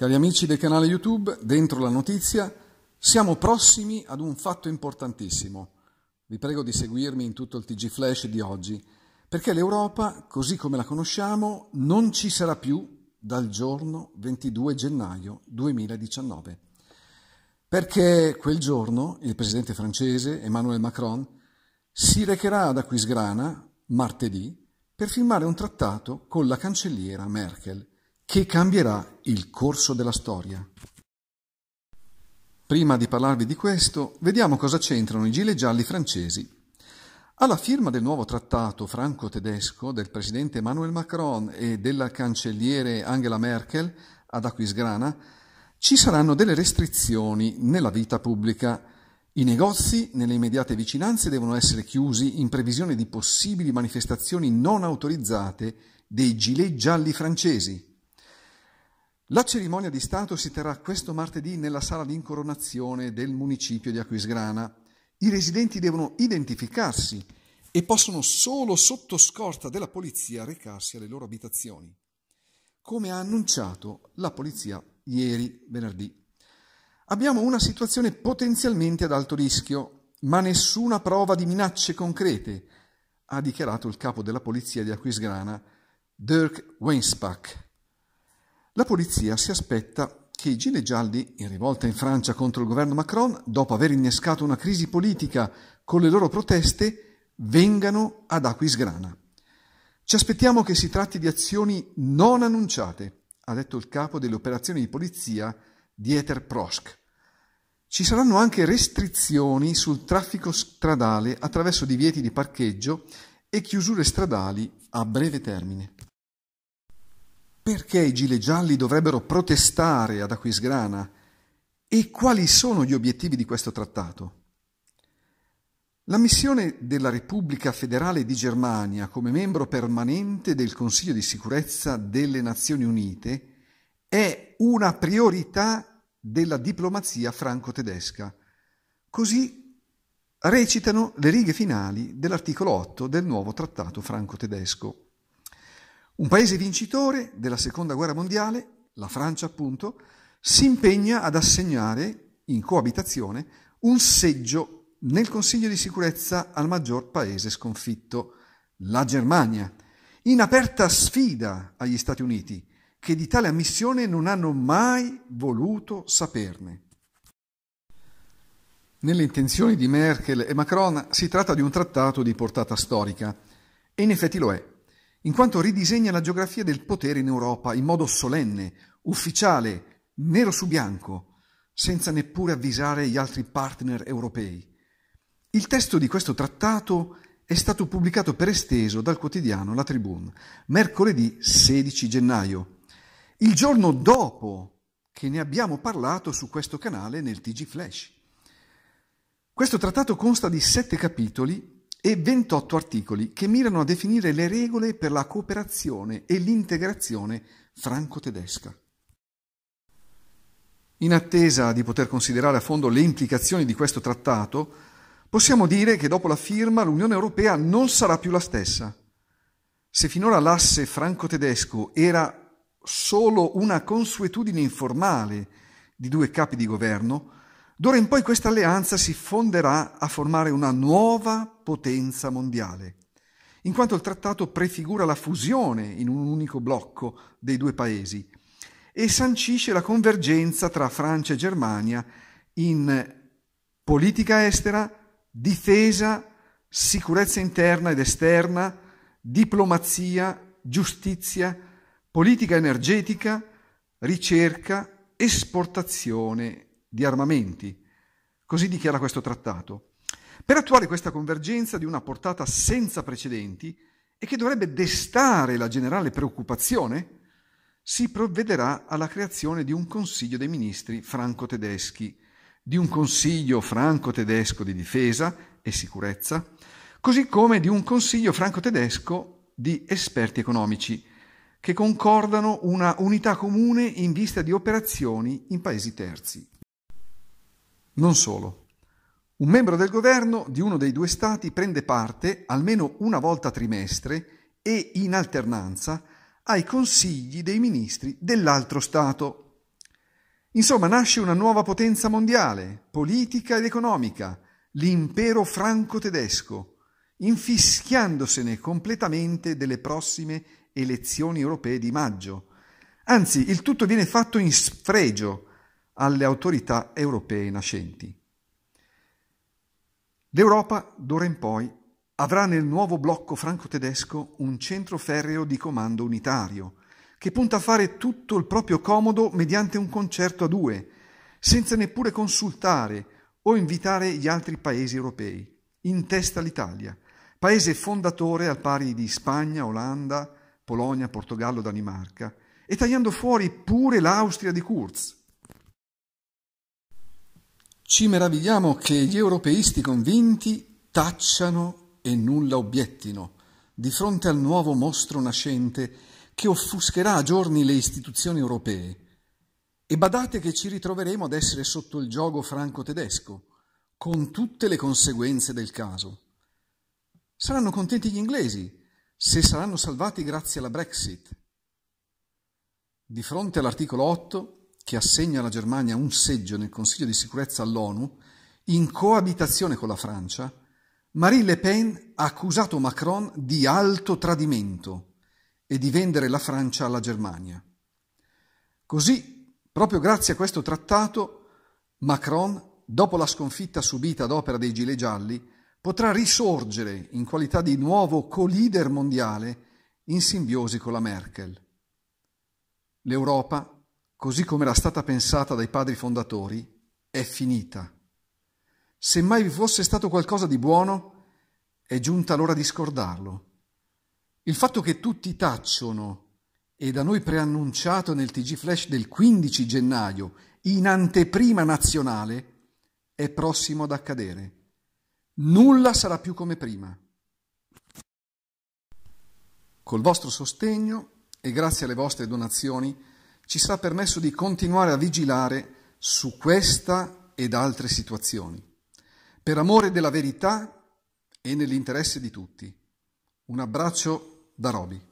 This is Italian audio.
Cari amici del canale YouTube, dentro la notizia, siamo prossimi ad un fatto importantissimo. Vi prego di seguirmi in tutto il TG Flash di oggi, perché l'Europa, così come la conosciamo, non ci sarà più dal giorno 22 gennaio 2019. Perché quel giorno il presidente francese Emmanuel Macron si recherà ad Aquisgrana martedì per firmare un trattato con la cancelliera Merkel che cambierà il corso della storia. Prima di parlarvi di questo, vediamo cosa c'entrano i gilet gialli francesi. Alla firma del nuovo trattato franco-tedesco del presidente Emmanuel Macron e della cancelliere Angela Merkel ad Aquisgrana ci saranno delle restrizioni nella vita pubblica. I negozi nelle immediate vicinanze devono essere chiusi in previsione di possibili manifestazioni non autorizzate dei gilet gialli francesi. La cerimonia di Stato si terrà questo martedì nella sala di incoronazione del municipio di Aquisgrana. I residenti devono identificarsi e possono solo sotto scorta della polizia recarsi alle loro abitazioni, come ha annunciato la polizia ieri venerdì. Abbiamo una situazione potenzialmente ad alto rischio, ma nessuna prova di minacce concrete, ha dichiarato il capo della polizia di Aquisgrana, Dirk Weinsbach la polizia si aspetta che i gilet gialli, in rivolta in Francia contro il governo Macron, dopo aver innescato una crisi politica con le loro proteste, vengano ad Aquisgrana. Ci aspettiamo che si tratti di azioni non annunciate, ha detto il capo delle operazioni di polizia, Dieter Prosk. Ci saranno anche restrizioni sul traffico stradale attraverso divieti di parcheggio e chiusure stradali a breve termine. Perché i gilet gialli dovrebbero protestare ad Aquisgrana? E quali sono gli obiettivi di questo trattato? La missione della Repubblica Federale di Germania come membro permanente del Consiglio di sicurezza delle Nazioni Unite è una priorità della diplomazia franco-tedesca. Così recitano le righe finali dell'articolo 8 del nuovo trattato franco-tedesco. Un paese vincitore della Seconda Guerra Mondiale, la Francia appunto, si impegna ad assegnare in coabitazione un seggio nel Consiglio di sicurezza al maggior paese sconfitto, la Germania, in aperta sfida agli Stati Uniti, che di tale ammissione non hanno mai voluto saperne. Nelle intenzioni di Merkel e Macron si tratta di un trattato di portata storica, e in effetti lo è in quanto ridisegna la geografia del potere in Europa in modo solenne, ufficiale, nero su bianco, senza neppure avvisare gli altri partner europei. Il testo di questo trattato è stato pubblicato per esteso dal quotidiano La Tribune mercoledì 16 gennaio, il giorno dopo che ne abbiamo parlato su questo canale nel TG Flash. Questo trattato consta di sette capitoli e 28 articoli che mirano a definire le regole per la cooperazione e l'integrazione franco-tedesca. In attesa di poter considerare a fondo le implicazioni di questo trattato, possiamo dire che dopo la firma l'Unione Europea non sarà più la stessa. Se finora l'asse franco-tedesco era solo una consuetudine informale di due capi di governo, D'ora in poi questa alleanza si fonderà a formare una nuova potenza mondiale, in quanto il trattato prefigura la fusione in un unico blocco dei due paesi e sancisce la convergenza tra Francia e Germania in politica estera, difesa, sicurezza interna ed esterna, diplomazia, giustizia, politica energetica, ricerca, esportazione di armamenti. Così dichiara questo trattato. Per attuare questa convergenza di una portata senza precedenti e che dovrebbe destare la generale preoccupazione, si provvederà alla creazione di un Consiglio dei Ministri franco-tedeschi, di un Consiglio franco-tedesco di difesa e sicurezza, così come di un Consiglio franco-tedesco di esperti economici, che concordano una unità comune in vista di operazioni in paesi terzi. Non solo. Un membro del governo di uno dei due Stati prende parte, almeno una volta a trimestre e in alternanza, ai consigli dei ministri dell'altro Stato. Insomma, nasce una nuova potenza mondiale, politica ed economica, l'impero franco-tedesco, infischiandosene completamente delle prossime elezioni europee di maggio. Anzi, il tutto viene fatto in sfregio alle autorità europee nascenti. L'Europa, d'ora in poi, avrà nel nuovo blocco franco-tedesco un centro ferreo di comando unitario, che punta a fare tutto il proprio comodo mediante un concerto a due, senza neppure consultare o invitare gli altri paesi europei, in testa l'Italia, paese fondatore al pari di Spagna, Olanda, Polonia, Portogallo, Danimarca, e tagliando fuori pure l'Austria di Kurz, ci meravigliamo che gli europeisti convinti tacciano e nulla obiettino di fronte al nuovo mostro nascente che offuscherà a giorni le istituzioni europee. E badate che ci ritroveremo ad essere sotto il gioco franco-tedesco, con tutte le conseguenze del caso. Saranno contenti gli inglesi se saranno salvati grazie alla Brexit. Di fronte all'articolo 8 che assegna alla Germania un seggio nel Consiglio di sicurezza all'ONU, in coabitazione con la Francia, Marine Le Pen ha accusato Macron di alto tradimento e di vendere la Francia alla Germania. Così, proprio grazie a questo trattato, Macron, dopo la sconfitta subita ad opera dei Gilet Gialli, potrà risorgere in qualità di nuovo co-leader mondiale in simbiosi con la Merkel. L'Europa così come era stata pensata dai padri fondatori, è finita. Se mai vi fosse stato qualcosa di buono, è giunta l'ora di scordarlo. Il fatto che tutti tacciono e da noi preannunciato nel TG Flash del 15 gennaio, in anteprima nazionale, è prossimo ad accadere. Nulla sarà più come prima. Col vostro sostegno e grazie alle vostre donazioni, ci sarà permesso di continuare a vigilare su questa ed altre situazioni, per amore della verità e nell'interesse di tutti. Un abbraccio da Roby.